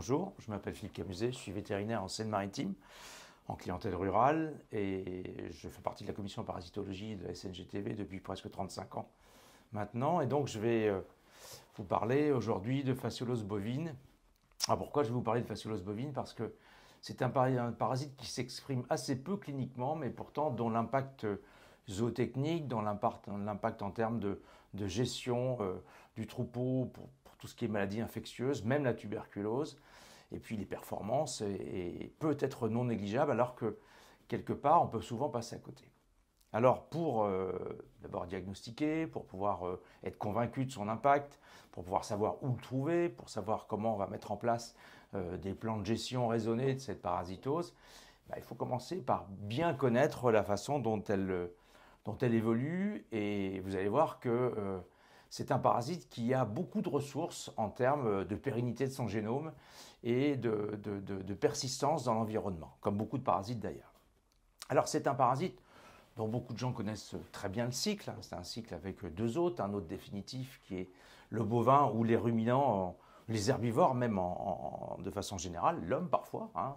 Bonjour, je m'appelle Philippe Camuset, je suis vétérinaire en Seine-Maritime, en clientèle rurale, et je fais partie de la commission parasitologie de la SNGTV depuis presque 35 ans maintenant. Et donc, je vais euh, vous parler aujourd'hui de fasciolose bovine. Ah, pourquoi je vais vous parler de fasciolose bovine Parce que c'est un, parasite qui s'exprime assez peu cliniquement, mais pourtant dont l'impact euh, zootechnique, dont l'impact en termes de, de gestion euh, du troupeau pour, tout ce qui est maladie infectieuse, même la tuberculose. Et puis les performances et, peut être non négligeable alors que quelque part on peut souvent passer à côté. Alors pour euh, d'abord diagnostiquer, pour pouvoir euh, être convaincu de son impact, pour pouvoir savoir où le trouver, pour savoir comment on va mettre en place des plans de gestion raisonnés de cette parasitose, bah, il faut commencer par bien connaître la façon dont elle elle évolue et vous allez voir que euh, c'est un parasite qui a beaucoup de ressources en termes euh, de pérennité de son génome et de, persistance dans l'environnement, comme beaucoup de parasites d'ailleurs. Alors c'est un parasite dont beaucoup de gens connaissent très bien le cycle. Hein. C'est un cycle avec deux hôtes, un hôte définitif qui est le bovin ou les ruminants, les herbivores même en, de façon générale, l'homme parfois, hein,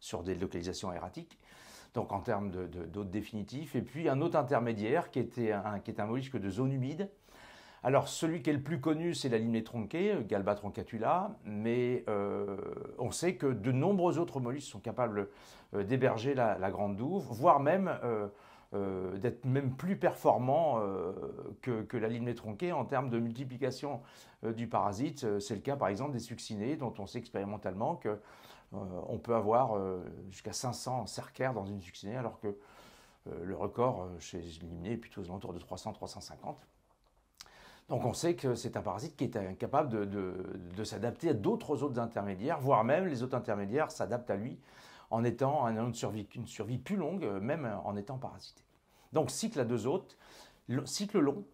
sur, des localisations erratiques donc en termes d'hôtes définitifs. Et puis un autre intermédiaire qui était un, qui est un mollusque de zone humide. Alors celui qui est le plus connu, c'est la limée tronquée, Galba troncatula, mais euh, on sait que de nombreux autres mollusques sont capables euh, d'héberger la, grande douve, voire même euh, d'être même plus performants que, la limée tronquée en termes de multiplication du parasite. C'est le cas par exemple des succinés, dont on sait expérimentalement que euh, on peut avoir euh, jusqu'à 500 cercaires dans une succinée, alors que euh, le record chez Limné est plutôt aux alentours de 300-350. Donc on sait que c'est un parasite qui est incapable de, s'adapter à d'autres autres intermédiaires, voire même les autres intermédiaires s'adaptent à lui en étant une, survie, une survie plus longue, même en étant parasité. Donc cycle à deux hôtes, cycle long,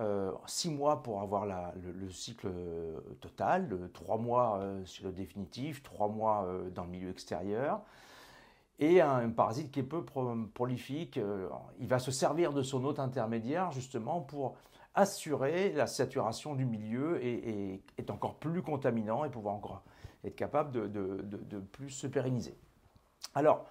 euh, six mois pour avoir le, cycle euh, total, trois mois euh, sur le définitif, trois mois dans le milieu extérieur et un, parasite qui est peu prolifique. Il va se servir de son hôte intermédiaire justement pour assurer la saturation du milieu et, être est encore plus contaminant et pouvoir encore être capable de, de plus se pérenniser. Alors,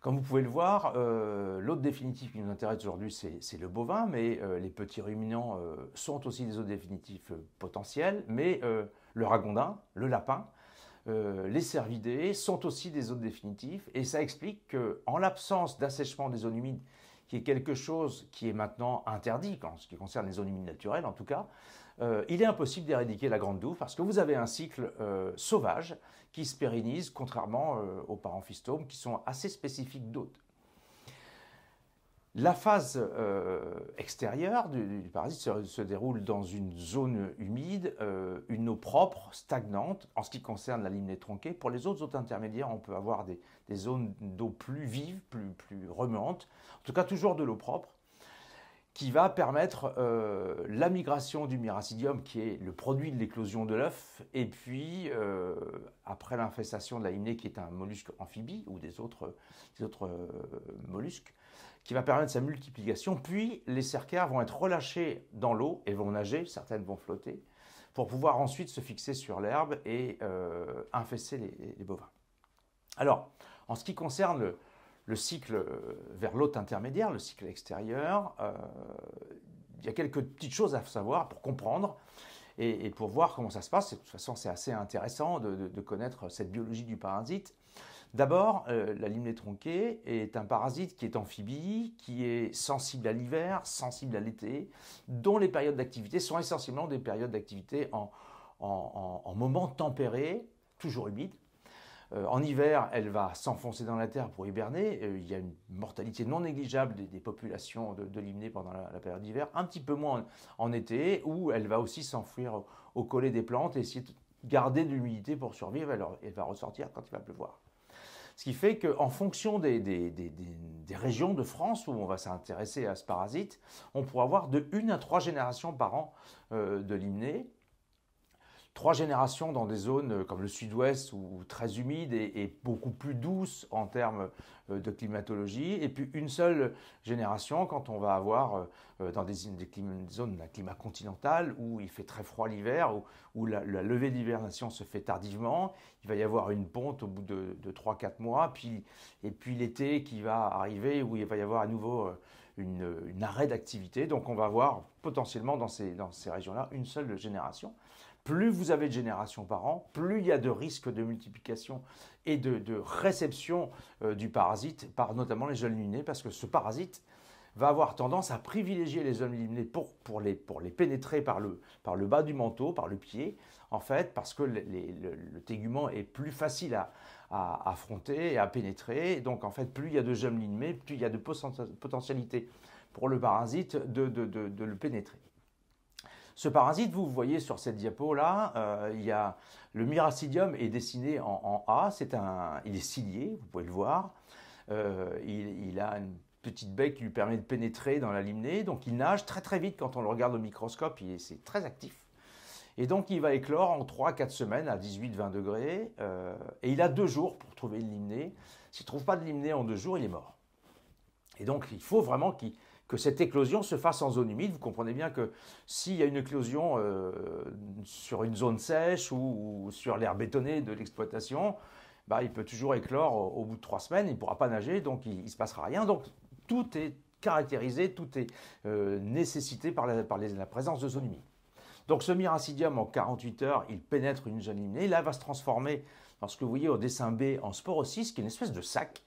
comme vous pouvez le voir, euh, l'autre définitif qui nous intéresse aujourd'hui, c'est le bovin, mais euh, les petits ruminants euh, sont aussi des autres définitifs potentiels, mais le ragondin, le lapin, les cervidés sont aussi des autres définitifs, et ça explique qu'en l'absence d'assèchement des zones humides, qui est quelque chose qui est maintenant interdit en ce qui concerne les zones humides naturelles en tout cas, euh, il est impossible d'éradiquer la grande douve parce que vous avez un cycle euh, sauvage qui se pérennise, contrairement euh, aux parenphystomes qui sont assez spécifiques d'hôtes. La phase extérieure du, parasite se, déroule dans une zone humide, une eau propre, stagnante, en ce qui concerne la limnée tronquée. Pour les autres hôtes intermédiaires, on peut avoir des, zones d'eau plus vives, plus, plus remuante, en tout cas toujours de l'eau propre qui va permettre euh, la migration du Myracidium, qui est le produit de l'éclosion de l'œuf, et puis euh, après l'infestation de la hymnée, qui est un mollusque amphibie ou des autres, euh, mollusques, qui va permettre sa multiplication. Puis les cercaires vont être relâchés dans l'eau et vont nager, certaines vont flotter, pour pouvoir ensuite se fixer sur l'herbe et infester les, les, bovins. Alors, en ce qui concerne le cycle euh, vers l'hôte intermédiaire, le cycle extérieur. Euh, il y a quelques petites choses à savoir pour comprendre et, pour voir comment ça se passe. De toute façon, c'est assez intéressant de, connaître cette biologie du parasite. D'abord, euh, la limnée tronquée est un parasite qui est amphibie, qui est sensible à l'hiver, sensible à l'été, dont les périodes d'activité sont essentiellement des périodes d'activité en, moments tempérés, en moment tempéré, toujours humides, euh, en hiver, elle va s'enfoncer dans la terre pour hiberner. Euh, il y a une mortalité non négligeable des, populations de, de pendant la, période d'hiver, un petit peu moins en, été, où elle va aussi s'enfuir au, collet des plantes et essayer de garder de l'humidité pour survivre. Alors, elle va ressortir quand il va pleuvoir. Ce qui fait qu'en fonction des, régions de France où on va s'intéresser à ce parasite, on pourra avoir de 1 à trois générations par an euh, de limné trois générations dans des zones euh, comme le sud-ouest ou très humide et, beaucoup plus douce en termes euh, de climatologie, et puis une seule génération quand on va avoir euh, dans des, zones d'un climat continental où il fait très froid l'hiver, où, la, levée d'hibernation se fait tardivement, il va y avoir une ponte au bout de, de 3-4 mois, puis, et puis l'été qui va arriver où il va y avoir à nouveau une, une arrêt d'activité, donc on va avoir potentiellement dans ces, dans ces régions-là une seule génération. Plus vous avez de générations par an, plus il y a de risques de multiplication et de, réception euh, du parasite par notamment les jeunes lunés, parce que ce parasite va avoir tendance à privilégier les jeunes limnés pour, les, pénétrer par le, bas du manteau, par le pied, en fait, parce que le, tégument est plus facile à, affronter et à pénétrer. donc, en fait, plus il y a de jeunes lignées, plus il y a de potentialité pour le parasite de le pénétrer. Ce parasite, vous, voyez sur cette diapo-là, euh, il y a le myracidium est dessiné en, A, c'est un, il est cilié, vous pouvez le voir. Euh, il, a une petite baie qui lui permet de pénétrer dans la limnée, donc il nage très très vite quand on le regarde au microscope, Il c'est très actif. Et donc il va éclore en 3-4 semaines à 18-20 degrés, euh, et il a deux jours pour trouver une limnée. S'il ne trouve pas de limnée en deux jours, il est mort. Et donc il faut vraiment qu'il que cette éclosion se fasse en zone humide. Vous comprenez bien que s'il y a une éclosion euh, sur une zone sèche ou, sur l'air bétonné de l'exploitation, bah, il peut toujours éclore au, bout de trois semaines, il ne pourra pas nager, donc il ne se passera rien. Donc tout est caractérisé, tout est euh, nécessité par, la, présence de zone humide. Donc ce myracidium, en 48 heures, il pénètre une zone humide. là va se transformer dans ce que vous voyez au dessin B en sporocyste, qui est une espèce de sac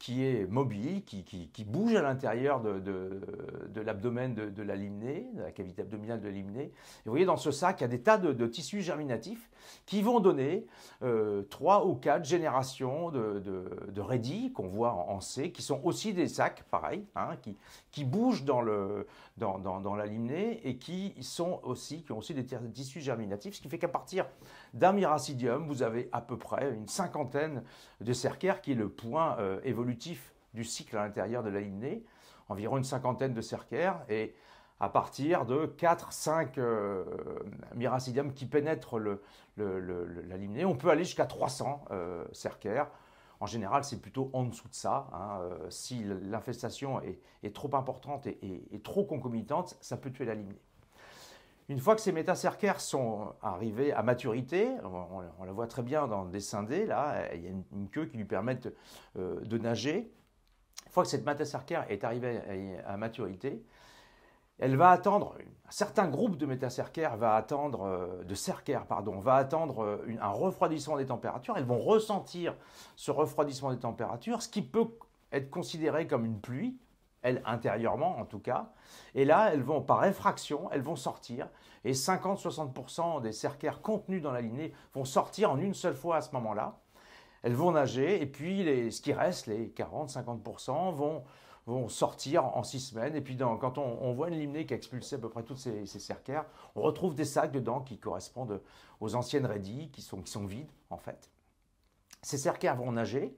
qui est mobile, qui, bouge à l'intérieur de, de, l'abdomen de, la limnée, de la cavité abdominale de la limnée. Et vous voyez, dans ce sac, il y a des tas de, tissus germinatifs qui vont donner euh, trois ou quatre générations de, radis qu'on voit en, C, qui sont aussi des sacs, pareil, hein, qui, qui bougent dans, le, dans, la limnée et qui, sont aussi, qui ont aussi des tissus germinatifs, ce qui fait qu'à partir d'un miracidium, vous avez à peu près une cinquantaine de cercaires, qui est le point euh, évolutif du cycle à l'intérieur de la limnée, environ une cinquantaine de cercaires, et à partir de 4-5 euh, qui pénètrent le, la limnée. On peut aller jusqu'à 300 euh, cercaires. En général, c'est plutôt en dessous de ça. Hein. Euh, si l'infestation est, trop importante et, et trop concomitante, ça peut tuer la limnée. Une fois que ces métacercaires sont euh, arrivés à maturité, on, la voit très bien dans le dessin D, là, euh, il y a une, queue qui lui permet euh, de, nager. Une fois que cette métacercaire est arrivée à, à maturité, elle va attendre, un certain groupe de métacercaires va attendre, de cercaires, pardon, va attendre un refroidissement des températures. Elles vont ressentir ce refroidissement des températures, ce qui peut être considéré comme une pluie, elles intérieurement en tout cas. Et là, elles vont, par effraction, elles vont sortir. Et 50-60% des cercaires contenus dans la limnée vont sortir en une seule fois à ce moment-là. Elles vont nager, et puis les, ce qui reste, les 40-50%, vont, vont sortir en six semaines. Et puis quand on, voit une limnée qui a expulsé à peu près toutes ces, ces, cercaires, on retrouve des sacs dedans qui correspondent aux anciennes raidies, qui sont, qui sont vides en fait. Ces cercaires vont nager,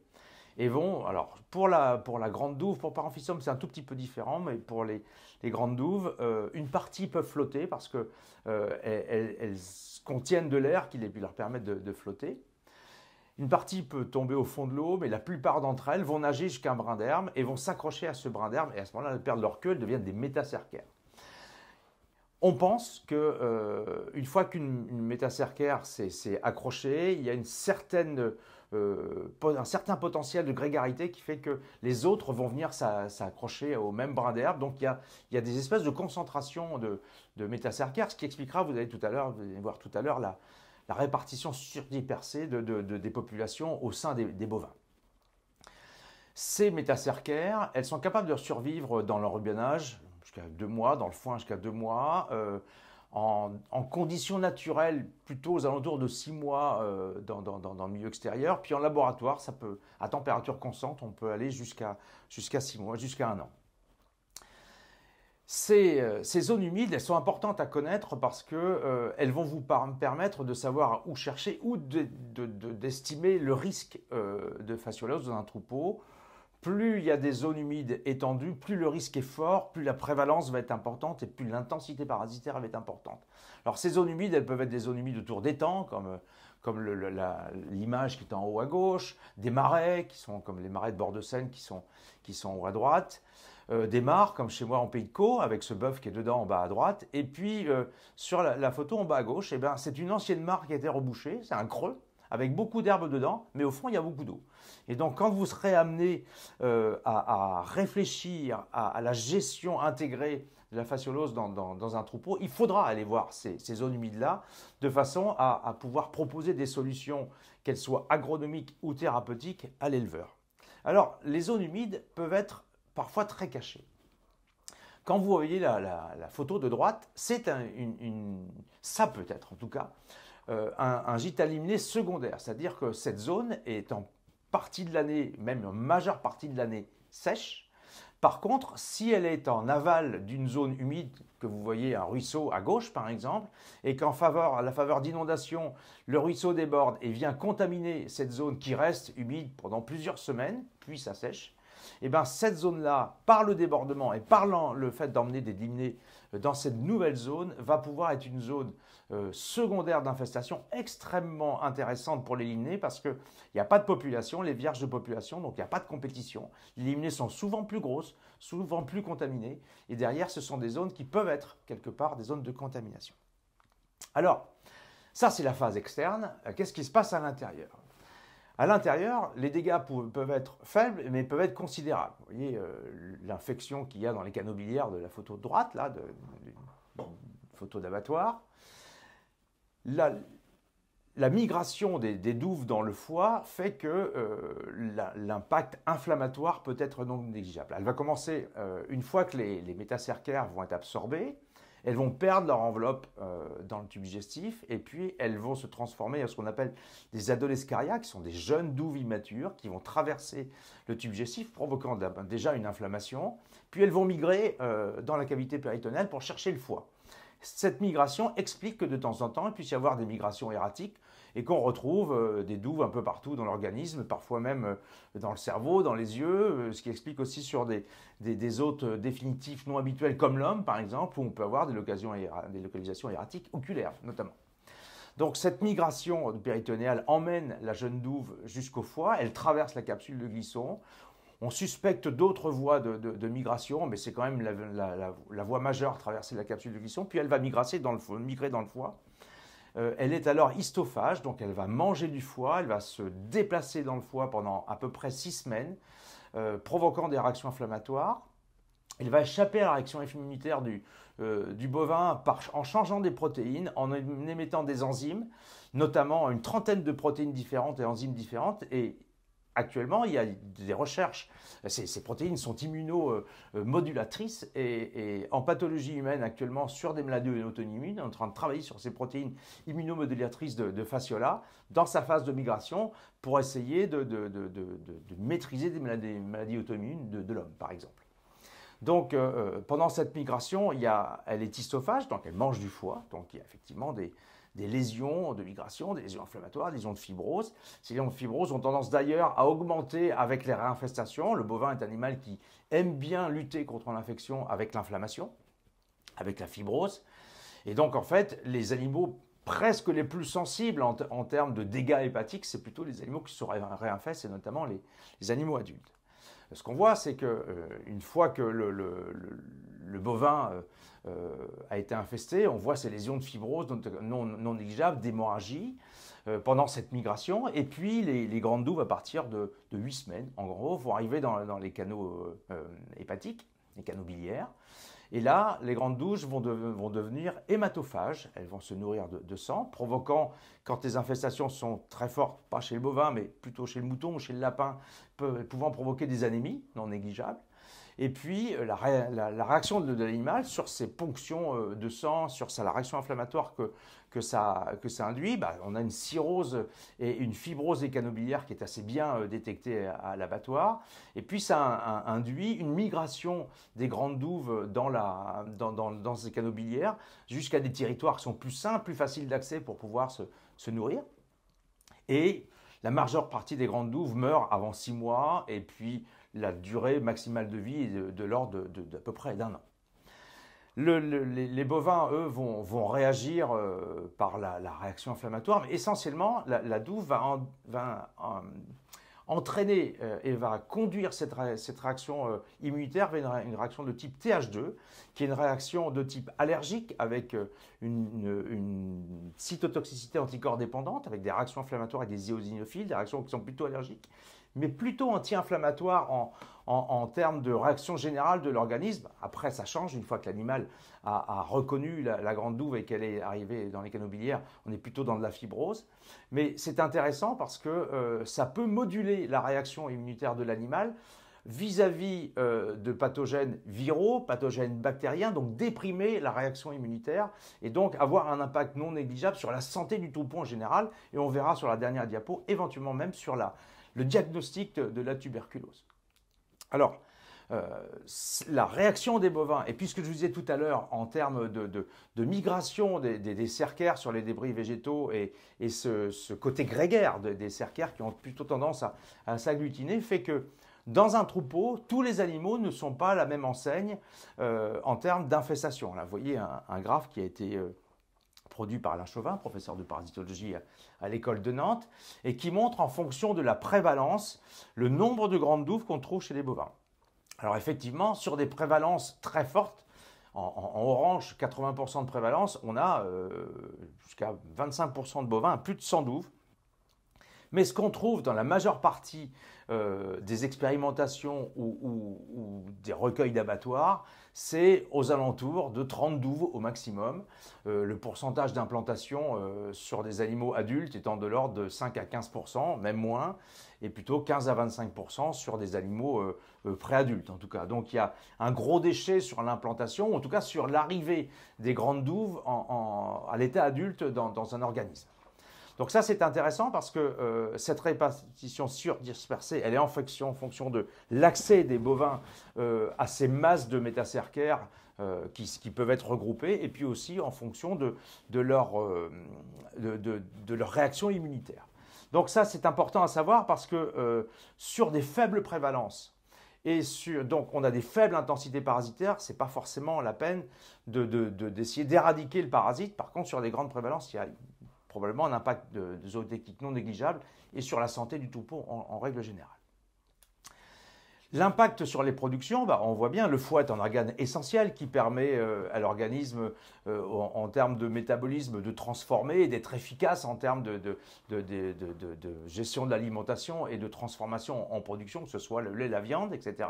et vont, alors pour la, pour la grande douve, pour Paramphisium c'est un tout petit peu différent, mais pour les, grandes douves, euh, une partie peut flotter parce qu'elles euh, elles, contiennent de l'air qui leur permet de, flotter. Une partie peut tomber au fond de l'eau, mais la plupart d'entre elles vont nager jusqu'à un brin d'herbe et vont s'accrocher à ce brin d'herbe et à ce moment-là, elles perdent leur queue, elles deviennent des métacercaires. On pense que euh, une fois qu'une métacercaire s'est accrochée, il y a une certaine euh, un certain potentiel de grégarité qui fait que les autres vont venir s'accrocher au même brin d'herbe. Donc il y, a, des espèces de concentration de, de métacercaires, ce qui expliquera, vous allez tout à l'heure, voir tout à l'heure, la, répartition surdipercée de, des populations au sein des, bovins. Ces métacercaires, elles sont capables de survivre dans leur biennage, jusqu'à deux mois, dans le foin jusqu'à deux mois. Euh, en, conditions naturelles, plutôt aux alentours de 6 mois euh, dans, le milieu extérieur. Puis en laboratoire, ça peut, à température constante, on peut aller jusqu'à 6 mois, jusqu'à un an. Euh, ces, zones humides, elles sont importantes à connaître parce qu'elles euh, vont vous permettre de savoir où chercher ou d'estimer le risque de fasciolose dans un troupeau plus il y a des zones humides étendues, plus le risque est fort, plus la prévalence va être importante et plus l'intensité parasitaire va être importante. Alors ces zones humides, elles peuvent être des zones humides autour d'étangs, comme, comme l'image qui est en haut à gauche, des marais, qui sont comme les marais de bord de Seine qui sont, qui sont en haut à droite, euh, des mares, comme chez moi en Pays de Caux, avec ce bœuf qui est dedans en bas à droite, et puis euh, sur la, photo en bas à gauche, eh ben, c'est une ancienne mare qui a été rebouchée, c'est un creux, avec beaucoup d'herbes dedans, mais au fond, il y a beaucoup d'eau. Et donc, quand vous serez amené euh, à, réfléchir à, la gestion intégrée de la fasciolose dans, un troupeau, il faudra aller voir ces, zones humides-là de façon à, pouvoir proposer des solutions, qu'elles soient agronomiques ou thérapeutiques, à l'éleveur. Alors, les zones humides peuvent être parfois très cachées. Quand vous voyez la, photo de droite, c'est un, une, une, ça peut être en tout cas, euh, un, un, gîte secondaire, c'est-à-dire que cette zone est en partie de l'année, même en majeure partie de l'année, sèche. Par contre, si elle est en aval d'une zone humide, que vous voyez un ruisseau à gauche par exemple, et qu'en faveur, à la faveur d'inondations, le ruisseau déborde et vient contaminer cette zone qui reste humide pendant plusieurs semaines, puis ça sèche, et eh ben, cette zone-là, par le débordement et par le fait d'emmener des limnés euh, dans cette nouvelle zone, va pouvoir être une zone euh, secondaire d'infestation extrêmement intéressante pour les limnés parce qu'il n'y a pas de population, les vierges de population, donc il n'y a pas de compétition. Les limnés sont souvent plus grosses, souvent plus contaminées, et derrière, ce sont des zones qui peuvent être quelque part des zones de contamination. Alors, ça, c'est la phase externe. Euh, qu'est-ce qui se passe à l'intérieur à l'intérieur, les dégâts peuvent être faibles, mais peuvent être considérables. Vous voyez euh, l'infection qu'il y a dans les canaux biliaires de la photo de droite, là, de, photo d'abattoir. La, migration des, douves dans le foie fait que euh, l'impact inflammatoire peut être non négligeable. Elle va commencer euh, une fois que les, les métacercaires vont être absorbés elles vont perdre leur enveloppe euh, dans le tube digestif et puis elles vont se transformer en ce qu'on appelle des adolescaria, qui sont des jeunes douves immatures qui vont traverser le tube digestif, provoquant déjà une inflammation. Puis elles vont migrer euh, dans la cavité péritonale pour chercher le foie. Cette migration explique que de temps en temps, il puisse y avoir des migrations erratiques et qu'on retrouve euh, des douves un peu partout dans l'organisme, parfois même euh, dans le cerveau, dans les yeux, euh, ce qui explique aussi sur des, des, hôtes définitifs non habituels comme l'homme, par exemple, où on peut avoir des, des localisations erratiques oculaires, notamment. Donc cette migration péritonéale emmène la jeune douve jusqu'au foie, elle traverse la capsule de glisson. On suspecte d'autres voies de, migration, mais c'est quand même la, voie majeure traverser la capsule de glisson, puis elle va dans le, migrer dans le foie. Euh, elle est alors histophage, donc elle va manger du foie, elle va se déplacer dans le foie pendant à peu près six semaines, euh, provoquant des réactions inflammatoires. Elle va échapper à la réaction immunitaire du, euh, bovin en changeant des protéines, en émettant des enzymes, notamment une trentaine de protéines différentes et enzymes différentes, et Actuellement, il y a des recherches. Ces, protéines sont immunomodulatrices et, et, en pathologie humaine actuellement sur des maladies auto-immunes, on est en train de travailler sur ces protéines immunomodulatrices de, de dans sa phase de migration pour essayer de, maîtriser des maladies, auto-immunes de l'homme, par exemple. Donc, euh, euh, pendant cette migration, il elle est histophage, donc elle mange du foie, donc il y a effectivement des, des lésions de migration, des lésions inflammatoires, des lésions de fibrose. Ces lésions de fibrose ont tendance d'ailleurs à augmenter avec les réinfestations. Le bovin est un animal qui aime bien lutter contre l'infection avec l'inflammation, avec la fibrose. Et donc en fait, les animaux presque les plus sensibles en, termes de dégâts hépatiques, c'est plutôt les animaux qui se réinfestent, et notamment les animaux adultes. Ce qu'on voit, c'est que euh, une fois que le, bovin euh, euh, a été infesté, on voit ces lésions de fibrose non, non négligeables, d'hémorragie pendant cette migration. Et puis, les, grandes douves, à partir de, de, 8 semaines, en gros, vont arriver dans les canaux hépatiques, les canaux biliaires. Et là, les grandes douches vont, devenir hématophages, elles vont se nourrir de, sang, provoquant, quand les infestations sont très fortes, pas chez le bovin, mais plutôt chez le mouton ou chez le lapin, pouvant provoquer des anémies non négligeables. Et puis, euh, la, réaction de, l'animal sur ces ponctions euh, de sang, sur sa, la réaction inflammatoire que, que ça, que ça induit, bah, on a une cirrhose et une fibrose biliaires qui est assez bien euh, détectée à, l'abattoir. Et puis ça induit une migration des grandes douves dans, la, dans, dans, ces canobilières jusqu'à des territoires qui sont plus simples, plus faciles d'accès pour pouvoir se, nourrir. Et la majeure partie des grandes douves meurt avant six mois et puis la durée maximale de vie est de, l'ordre de, d'à peu près d'un an les, bovins, eux, vont, réagir euh, par la, réaction inflammatoire, mais essentiellement, la, douve va, euh, entraîner euh, et va conduire cette, réaction immunitaire vers une, réaction de type TH2, qui est une réaction de type allergique avec une, cytotoxicité anticorps dépendante, avec des réactions inflammatoires et des éosinophiles, des réactions qui sont plutôt allergiques, mais plutôt anti-inflammatoire en, termes de réaction générale de l'organisme. Après, ça change une fois que l'animal a, reconnu la, grande douve et qu'elle est arrivée dans les canaux biliaires. On est plutôt dans de la fibrose. Mais c'est intéressant parce que euh, ça peut moduler la réaction immunitaire de l'animal vis-à-vis euh, de pathogènes viraux, pathogènes bactériens, donc déprimer la réaction immunitaire et donc avoir un impact non négligeable sur la santé du troupeau en général. Et on verra sur la dernière diapo, éventuellement même sur la, le diagnostic de, la tuberculose. Alors, euh, la réaction des bovins, et puisque je vous disais tout à l'heure en termes de, de, migration des, des, cercaires sur les débris végétaux et, et ce, côté grégaire des cercaires qui ont plutôt tendance à, à s'agglutiner, fait que dans un troupeau, tous les animaux ne sont pas à la même enseigne euh, en termes d'infestation. Là, vous voyez un, graphe qui a été euh, produit par Alain Chauvin, professeur de parasitologie à, l'école de Nantes, et qui montre en fonction de la prévalence le nombre de grandes douves qu'on trouve chez les bovins. Alors effectivement, sur des prévalences très fortes, en, orange, 80% de prévalence, on a euh, jusqu'à 25% de bovins, plus de 100 douves. Mais ce qu'on trouve dans la majeure partie euh, des expérimentations ou, des recueils d'abattoirs, c'est aux alentours de 30 douves au maximum. Euh, le pourcentage d'implantation euh, sur des animaux adultes étant de l'ordre de 5 à 15 même moins, et plutôt 15 à 25 sur des animaux préadultes en tout cas. Donc il y a un gros déchet sur l'implantation, en tout cas sur l'arrivée des grandes douves à l'état adulte dans un organisme. Donc ça, c'est intéressant parce que euh, cette répartition surdispersée, elle est en fonction, de l'accès des bovins euh, à ces masses de métacercaires euh, qui, peuvent être regroupées, et puis aussi en fonction de, leur, de, leur, réaction immunitaire. Donc ça, c'est important à savoir parce que sur des faibles prévalences, et sur, donc, on a des faibles intensités parasitaires, ce n'est pas forcément la peine d'essayer d'éradiquer le parasite. Par contre, sur des grandes prévalences, il y a probablement un impact de, zootechnique non négligeable et sur la santé du troupeau en, règle générale. L'impact sur les productions, bah, on voit bien, le foie est un organe essentiel qui permet euh, à l'organisme, euh, en, termes de métabolisme, de transformer et d'être efficace en termes de gestion de l'alimentation et de transformation en production, que ce soit le lait, la viande, etc.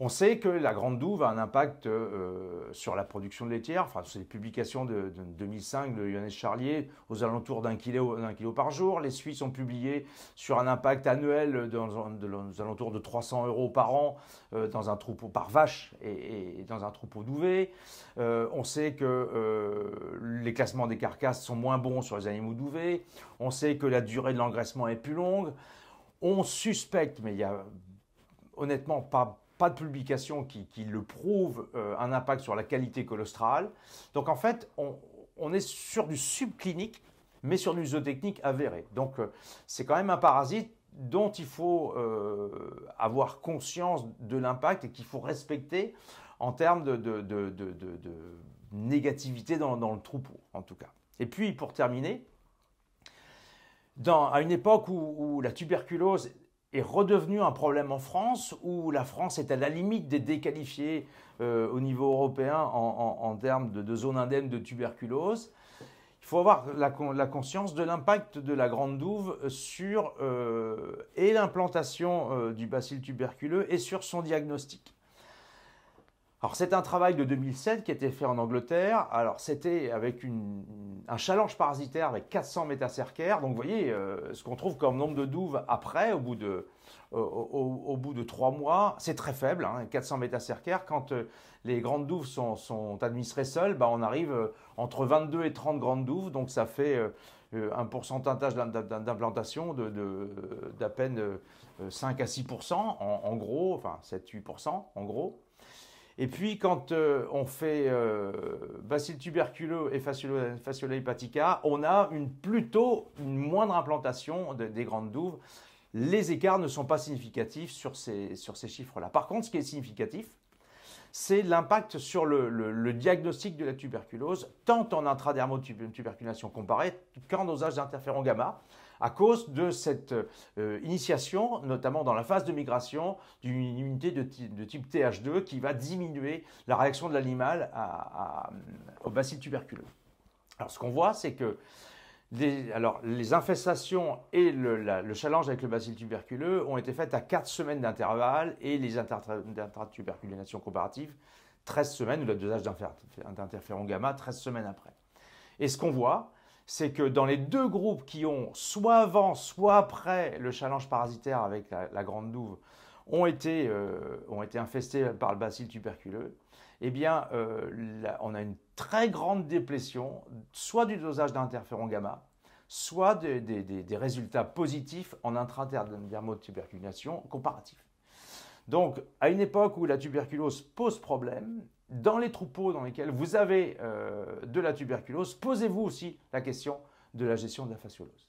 On sait que la grande douve a un impact euh, sur la production de laitière. Enfin, c'est les publications de, 2005 de Yonès Charlier, aux alentours d'un kilo, kilo, par jour. Les Suisses ont publié sur un impact annuel dans, de, aux alentours de 300 euros par an euh, dans un troupeau par vache et, dans un troupeau douvé. Euh, on sait que les classements des carcasses sont moins bons sur les animaux douvés. On sait que la durée de l'engraissement est plus longue. On suspecte, mais il y a honnêtement pas pas de publication qui, le prouve, euh, un impact sur la qualité colostrale. Donc en fait, on, est sur du subclinique, mais sur une zootechnique avérée. Donc euh, c'est quand même un parasite dont il faut euh, avoir conscience de l'impact et qu'il faut respecter en termes de, de, négativité dans, le troupeau, en tout cas. Et puis, pour terminer, dans, à une époque où la tuberculose est redevenu un problème en France, où la France est à la limite des déqualifiés euh, au niveau européen en, termes de, zone indemne de tuberculose. Il faut avoir la, conscience de l'impact de la grande douve sur euh, et l'implantation euh, du bacille tuberculeux et sur son diagnostic. Alors c'est un travail de 2007 qui a été fait en Angleterre. Alors c'était avec un challenge parasitaire avec 400 métacercaires. Donc vous voyez euh, ce qu'on trouve comme nombre de douves après, au bout de, trois mois, c'est très faible, 400 hein. métacercaires. Quand euh, les grandes douves sont, administrées seules, bah, on arrive euh, entre 22 et 30 grandes douves. Donc ça fait un pourcentage d'implantation d'à de, peine 5 à 6 en, en gros, enfin 7-8 en gros. Et puis, quand euh, on fait euh, bacille tuberculeux et fasciola, hepatica, on a une plutôt une moindre implantation des grandes douves. Les écarts ne sont pas significatifs sur ces, sur ces chiffres-là. Par contre, ce qui est significatif, c'est l'impact sur le, diagnostic de la tuberculose, tant en intradermotuberculation comparée qu'en dosage d'interféron gamma à cause de cette euh, initiation, notamment dans la phase de migration, d'une immunité de, type TH2 qui va diminuer la réaction de l'animal au bacille tuberculeux. Alors ce qu'on voit, c'est que les, infestations et le, challenge avec le bacille tuberculeux ont été faites à 4 semaines d'intervalle et les intertuberculinations comparatives 13 semaines, ou le dosage d'interféron gamma 13 semaines après. Et ce qu'on voit, c'est que dans les deux groupes qui ont soit avant, soit après le challenge parasitaire avec la, grande douve, ont été, euh, ont été infestés par le bacille tuberculeux, eh bien, euh, on a une très grande déplétion, soit du dosage d'interféron gamma, soit des, des, des, résultats positifs en tuberculation comparatif. Donc, à une époque où la tuberculose pose problème, dans les troupeaux dans lesquels vous avez euh, de la tuberculose, posez-vous aussi la question de la gestion de la fasciolose.